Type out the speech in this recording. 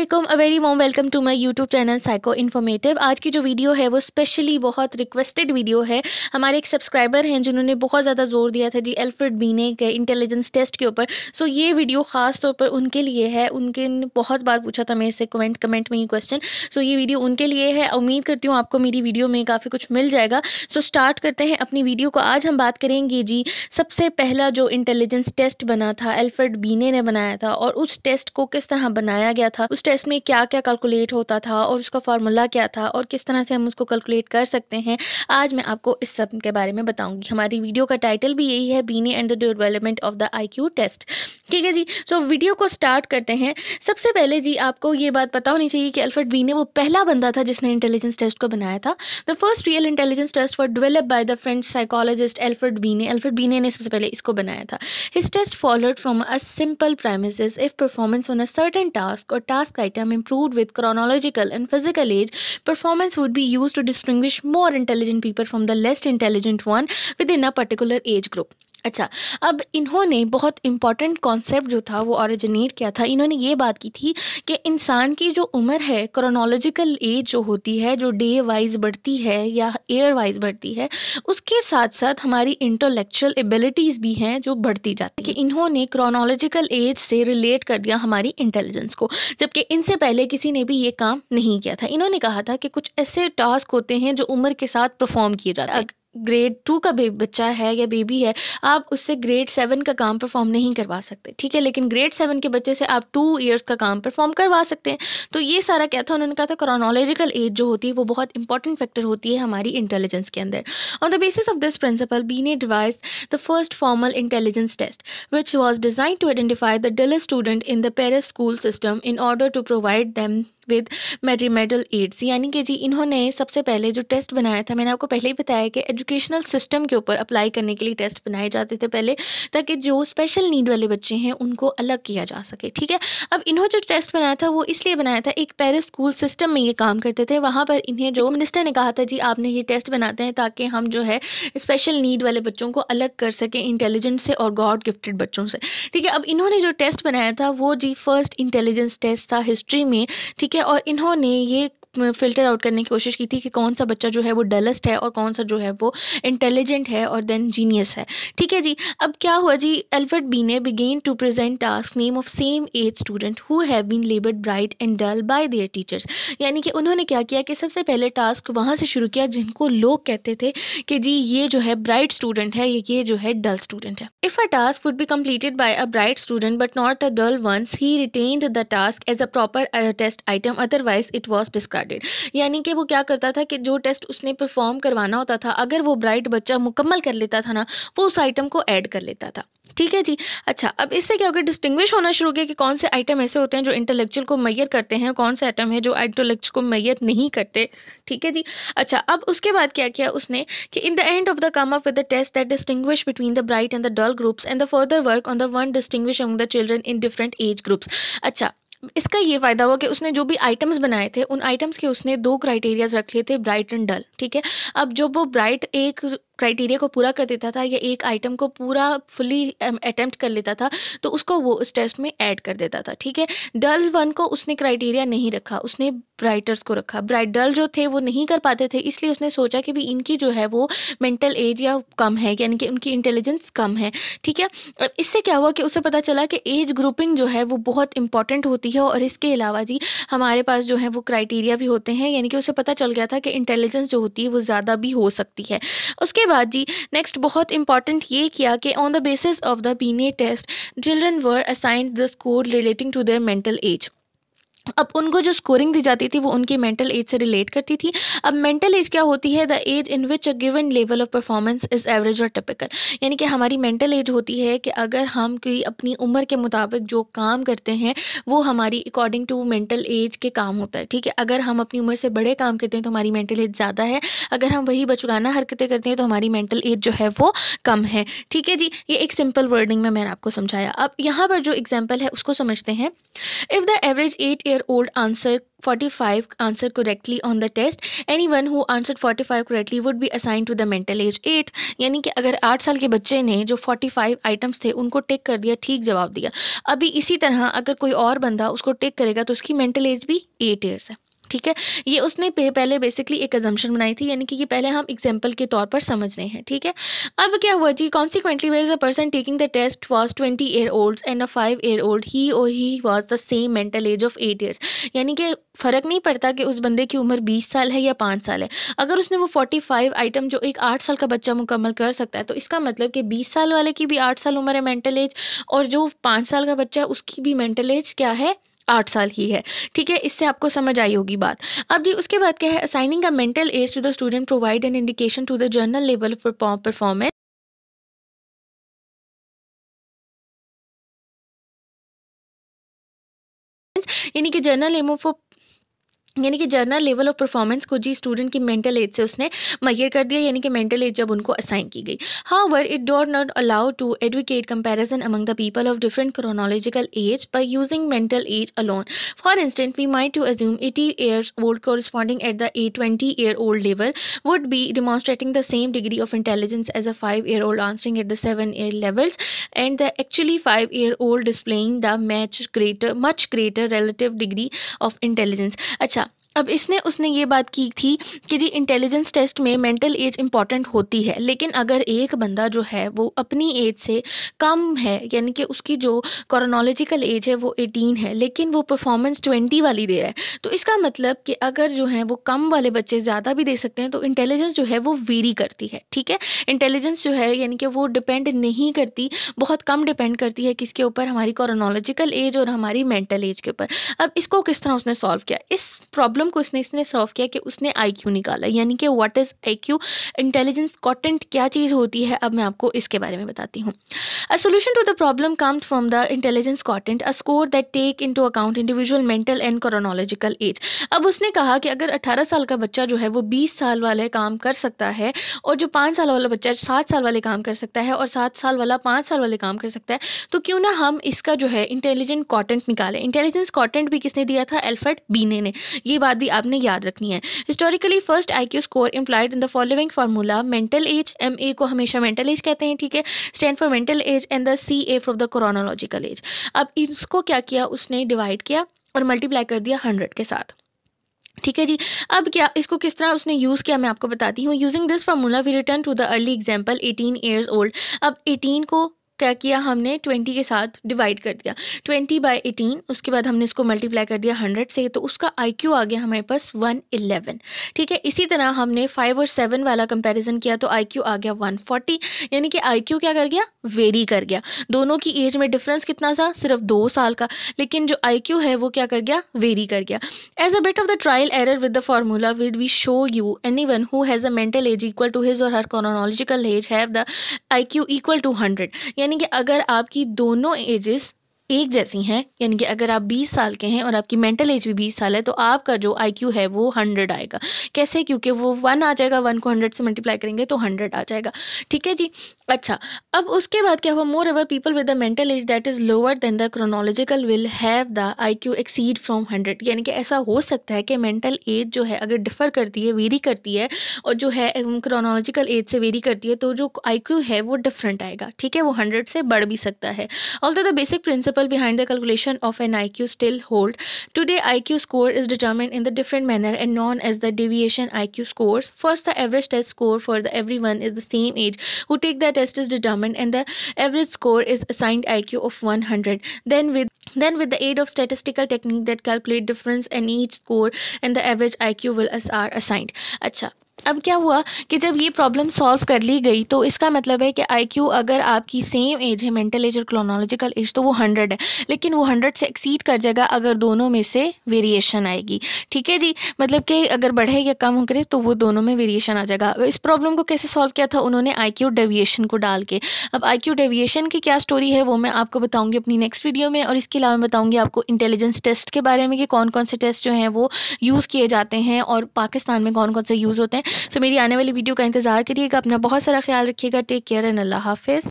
Aslam a very warm welcome to my YouTube channel psycho informative आज की जो video है वो स्पेशली बहुत रिक्वेस्टेड वीडियो है हमारे एक सब्सक्राइबर हैं जिन्होंने बहुत ज़्यादा जोर दिया था जी एल्फ्रेड बीने के इंटेलिजेंस टेस्ट के ऊपर सो ये वीडियो ख़ास तौर पर उनके लिए है उनके बहुत बार पूछा था मेरे से कमेंट कमेंट में ये क्वेश्चन सो ये वीडियो उनके लिए है उम्मीद करती हूँ आपको मेरी वीडियो में काफ़ी कुछ मिल जाएगा सो स्टार्ट करते हैं अपनी वीडियो को आज हम बात करेंगे जी सबसे पहला जो इंटेलिजेंस टेस्ट बना था एल्फ्रेड बीने ने बनाया था और उस टेस्ट को किस तरह बनाया गया था उस टेस्ट में क्या क्या कैलकुलेट होता था और उसका फार्मूला क्या था और किस तरह से हम उसको कैलकुलेट कर सकते हैं आज मैं आपको इस सब के बारे में बताऊंगी हमारी वीडियो का टाइटल भी यही है Binet and the development of the I test ठीक है जी तो वीडियो को स्टार्ट करते हैं सबसे पहले जी आपको ये बात पता होनी चाहिए कि अल्फ्रेड बीने वो पहला बंदा था जिसने इंटेलिजेंस टेस्ट को बनाया था the first real intelligence test for develop by the French psychologist Alfred Binet Alfred Binet ने सबसे पहले इसको बनाया था his test followed from a simple premise if performance on a certain task और task task item improved with chronological and physical age, performance would be used to distinguish more intelligent people from the less intelligent one within a particular age group. अच्छा अब इन्होंने बहुत important concept जो था वो originate किया था इन्होंने ये बात की थी कि इंसान की जो उम्र है क्रोनोलॉजिकल एज जो होती है जो डे वाइज बढ़ती है या एयर वाइज बढ़ती है उसके साथ साथ हमारी इंटेलेक्चुअल एबिलिटीज़ भी हैं जो बढ़ती जाती है कि इन्होंने क्रोनोलॉजिकल एज से रिलेट कर दिया हमारी इंटेलिजेंस को जबकि इनसे पहले किसी ने भी ये काम नहीं किया था इन्होंने कहा था कि कुछ ऐसे टास्क होते हैं जो उम्र के साथ परफॉर्म किए जाते हैं ग्रेड टू का बच्चा है या बेबी है आप उससे ग्रेड सेवन का काम परफॉर्म नहीं करवा सकते ठीक है लेकिन ग्रेड सेवन के बच्चे से आप टू ईयर्स का काम परफॉर्म करवा सकते हैं तो ये सारा क्या था उन्होंने कहा था क्रोनोलॉजिकल एज जो होती है वो बहुत इंपॉर्टेंट फैक्टर होती है हमारी इंटेलिजेंस के अंदर on the basis of this principle Binet devise the first formal intelligence test which was design to identify the dull student in the Paris school system in order to provide them with remedial aids यानी कि जी इन्होंने सबसे पहले जो test बनाया था मैंने आपको पहले ही बताया कि एजुकेशनल सिस्टम के ऊपर अप्लाई करने के लिए टेस्ट बनाए जाते थे पहले ताकि जो स्पेशल नीड वाले बच्चे हैं उनको अलग किया जा सके ठीक है अब इन्होंने जो टेस्ट बनाया था वो इसलिए बनाया था एक पैरिस स्कूल सिस्टम में ये काम करते थे वहाँ पर इन्हें जो मिनिस्टर ने कहा था जी आपने ये टेस्ट बनाते हैं ताकि हम जो है स्पेशल नीड वाले बच्चों को अलग कर सकें इंटेलिजेंट से और गॉड गिफ्टेड बच्चों से ठीक है अब इन्होंने जो टेस्ट बनाया था वो जी फर्स्ट इंटेलिजेंस टेस्ट था हिस्ट्री में ठीक है और इन्होंने ये फिल्टर आउट करने की कोशिश की थी कि कौन सा बच्चा जो है वो डलस्ट है और कौन सा जो है वो इंटेलिजेंट है और देन जीनियस है ठीक है जी अब क्या हुआ जी Alfred Binet begin to present task name of same age student who have been labelled bright and dull by their teachers यानी कि उन्होंने क्या किया कि सबसे पहले टास्क वहाँ से शुरू किया जिनको लोग कहते थे कि जी ये जो है ब्राइट स्टूडेंट है ये जो है डल स्टूडेंट है if a task would be completed by a bright student but not a dull once he retained the task as a proper test item otherwise it was describe regarded यानी कि वो क्या करता था कि जो test उसने परफॉर्म करवाना होता था अगर वो ब्राइट बच्चा मुकम्मल कर लेता था ना वो उस आइटम को ऐड कर लेता था ठीक है जी अच्छा अब इससे क्या होगा डिस्टिंग्विश होना शुरू हो गया कि कौन से आइटम ऐसे होते हैं जो इंटेलेक्चुअल को मैयर करते हैं कौन से आइटम है जो इंटेलेक्चुअल को मैयर नहीं करते ठीक है जी अच्छा अब उसके बाद क्या किया उसने कि in the end of the come up with the test that distinguish between the bright and the dull groups and the further work on the one distinguish among the children in different age groups अच्छा इसका ये फ़ायदा हुआ कि उसने जो भी items बनाए थे उन आइटम्स के उसने दो क्राइटेरियाज रख लिए थे ब्राइट एंड डल ठीक है अब जब वो ब्राइट एक क्राइटेरिया को पूरा कर देता था या एक आइटम को पूरा फुली अटैम्प्ट um, कर लेता था तो उसको वो उस टेस्ट में ऐड कर देता था ठीक है डल वन को उसने क्राइटेरिया नहीं रखा उसने ब्राइटर्स को रखा ब्राइट डल जो थे वो नहीं कर पाते थे इसलिए उसने सोचा कि भी इनकी जो है वो मेंटल एज या कम है यानी कि उनकी इंटेलिजेंस कम है ठीक है इससे क्या हुआ कि उसे पता चला कि एज ग्रुपिंग जो है वो बहुत इंपॉर्टेंट होती है और इसके अलावा जी हमारे पास जो है वो क्राइटेरिया भी होते हैं यानी कि उसे पता चल गया था कि इंटेलिजेंस जो होती है वो ज़्यादा भी हो सकती है उसके बाद जी नेक्स्ट बहुत इंपॉर्टेंट ये किया कि on the basis of the Binet test children were assigned the score relating to their mental age अब उनको जो स्कोरिंग दी जाती थी वो उनकी मेंटल एज से रिलेट करती थी अब मेंटल एज क्या होती है the age in which a given level of performance is average और टिपिकल यानी कि हमारी मेंटल एज होती है कि अगर हम कोई अपनी उम्र के मुताबिक जो काम करते हैं वो हमारी अकॉर्डिंग टू मेंटल एज के काम होता है ठीक है अगर हम अपनी उम्र से बड़े काम करते हैं तो हमारी मेंटल एज ज़्यादा है अगर हम वही बचगाना हरकतें करते हैं तो हमारी मेंटल एज जो है वो कम है ठीक है जी ये एक सिंपल वर्डिंग में मैंने आपको समझाया अब यहाँ पर जो एग्जाम्पल है उसको समझते हैं if the average eight year old answer 45 answer correctly on the test anyone who answered 45 correctly would be assigned to the mental age 8 यानी कि अगर 8 साल के बच्चे ने जो 45 आइटम्स थे उनको टिक कर दिया ठीक जवाब दिया अभी इसी तरह अगर कोई और बंदा उसको टिक करेगा तो उसकी मेंटल एज भी 8 ईयर्स है ठीक है ये उसने पहले बेसिकली एक एजम्पन बनाई थी यानी कि ये पहले हम एग्जाम्पल के तौर पर समझ रहे हैं ठीक है अब क्या हुआ जी consequently where is a person taking the test was twenty year old and a five year old he और he was the same mental age of eight years यानी कि फ़र्क नहीं पड़ता कि उस बंदे की उम्र बीस साल है या पाँच साल है अगर उसने वो फोर्टी फाइव आइटम जो एक आठ साल का बच्चा मुकम्मल कर सकता है तो इसका मतलब कि बीस साल वाले की भी आठ साल उम्र है मेंटल एज और जो पाँच साल का बच्चा है उसकी भी मेंटल एज क्या है आठ साल ही है ठीक है इससे आपको समझ आई होगी बात अब जी उसके बाद क्या है assigning a mental age to the student provide an indication to the general level performance यानी कि जर्नल एमओ फॉर यानी कि जर्नल लेवल ऑफ परफॉर्मेंस को जी स्टूडेंट की मेंटल एज से उसने मैयर कर दिया यानी कि मेंटल एज जब उनको असाइन की गई however it does not allow to advocate comparison among the people of different chronological age by using mental age alone for instant we might to assume eighty years old corresponding at the A twenty year old level would be demonstrating the same degree of intelligence as a five year old answering at the seven year levels and the actually five year old displaying the match greater much greater relative degree of intelligence अच्छा अब इसने उसने ये बात की थी कि जी इंटेलिजेंस टेस्ट में मेंटल एज इंपॉर्टेंट होती है लेकिन अगर एक बंदा जो है वो अपनी एज से कम है यानी कि उसकी जो कॉरोनोलॉजिकल एज है वो एटीन है लेकिन वो परफॉर्मेंस ट्वेंटी वाली दे रहा है तो इसका मतलब कि अगर जो है वो कम वाले बच्चे ज़्यादा भी दे सकते हैं तो इंटेलिजेंस जो है वो वेरी करती है ठीक है इंटेलिजेंस जो है यानी कि वो डिपेंड नहीं करती बहुत कम डिपेंड करती है किसके ऊपर हमारी कॉरोनोलॉजिकल एज और हमारी मेंटल एज के ऊपर अब इसको किस तरह उसने सॉल्व किया इस प्रॉब्लम प्रॉब्लम को इसने इसने सॉल्व किया कि उसने आई निकाला यानी कि what is I intelligence quotient क्या चीज़ होती है अब मैं आपको इसके बारे में बताती हूँ a solution to the problem come from the intelligence quotient a score that take into account individual mental and chronological age अब उसने कहा कि अगर अठारह साल का बच्चा जो है वो बीस साल वाले काम कर सकता है और जो पाँच साल वाला बच्चा सात साल वाले काम कर सकता है और सात साल वाला पाँच साल वाले काम कर सकता है तो क्यों ना हम इसका जो है इंटेलिजेंट कॉटेंट निकालें इंटेलिजेंस कॉटेंट भी किसने दिया था एल्फर्ट बीने ने ये बात बात भी आपने याद रखनी है historically first I Q score implied in the following formula mental age M A को हमेशा मेंटल एज कहते हैं ठीक है stand for mental age and the C A for the chronological age अब इसको क्या किया उसने डिवाइड किया और मल्टीप्लाई कर दिया हंड्रेड के साथ ठीक है जी अब क्या इसको किस तरह उसने यूज़ किया मैं आपको बताती हूँ using this formula we return to the early example eighteen years old अब एटीन को क्या किया हमने ट्वेंटी के साथ डिवाइड कर दिया ट्वेंटी बाय एटीन उसके बाद हमने इसको मल्टीप्लाई कर दिया हंड्रेड से तो उसका आईक्यू आ गया हमारे पास वन इलेवन ठीक है इसी तरह हमने फाइव और सेवन वाला कंपैरिजन किया तो आईक्यू आ गया वन फोर्टी यानी कि आईक्यू क्या कर गया वेरी कर गया दोनों की एज में डिफरेंस कितना था सिर्फ दो साल का लेकिन जो क्यू है वो क्या कर गया वेरी कर गया as a bit of the trial error with the formula with we show you anyone who has a mental age equal to his or her chronological age have the Q equal to hundred यानी यानी कि अगर आपकी दोनों edges एक जैसी हैं यानी कि अगर आप 20 साल के हैं और आपकी मेंटल एज भी 20 साल है तो आपका जो आई है वो 100 आएगा कैसे क्योंकि वो वन आ जाएगा वन को 100 से मल्टीप्लाई करेंगे तो 100 आ जाएगा ठीक है जी अच्छा अब उसके बाद क्या हुआ more ever people with the mental age that is lower than the chronological will have the I Q exceed from hundred यानी कि ऐसा हो सकता है कि मेंटल एज जो है अगर डिफर करती है वेरी करती है और जो है क्रोनोलॉजिकल एज से वेरी करती है तो जो आई है वो डिफरेंट आएगा ठीक है वो हंड्रेड से बढ़ भी सकता है all the basic principle principle behind the calculation of an IQ still hold. Today IQ score is determined in the different manner and known as the deviation IQ scores. First the average test score for the everyone is the same age who take the test is determined and the average score is assigned IQ of 100. Then with then with the aid of statistical technique that calculate difference in each score and the average IQ will are assigned. Acha. अब क्या हुआ कि जब ये problem solve कर ली गई तो इसका मतलब है कि आईक्यू अगर आपकी सेम एज है मेंटल एज और क्रोनोलॉजिकल एज तो वो हंड्रेड है लेकिन वो हंड्रेड से एक्सीड कर जाएगा अगर दोनों में से वेरिएशन आएगी ठीक है जी मतलब कि अगर बढ़े या कम हो करे तो वो दोनों में वेरिएशन आ जाएगा इस प्रॉब्लम को कैसे सॉल्व किया था उन्होंने आई क्यू डेविएशन को डाल के अब आई क्यू डेविएशन की क्या स्टोरी है वो मैं आपको बताऊँगी अपनी नेक्स्ट वीडियो में और इसके अलावा मैं बताऊँगी आपको इंटेलिजेंस टेस्ट के बारे में कि कौन कौन से टेस्ट जो हैं वो यूज़ किए जाते हैं और पाकिस्तान में कौन कौन से यूज़ होते हैं सो मेरी आने वाली वीडियो का इंतज़ार करिएगा अपना बहुत सारा ख्याल रखिएगा टेक केयर एंड अल्लाह हाफिज़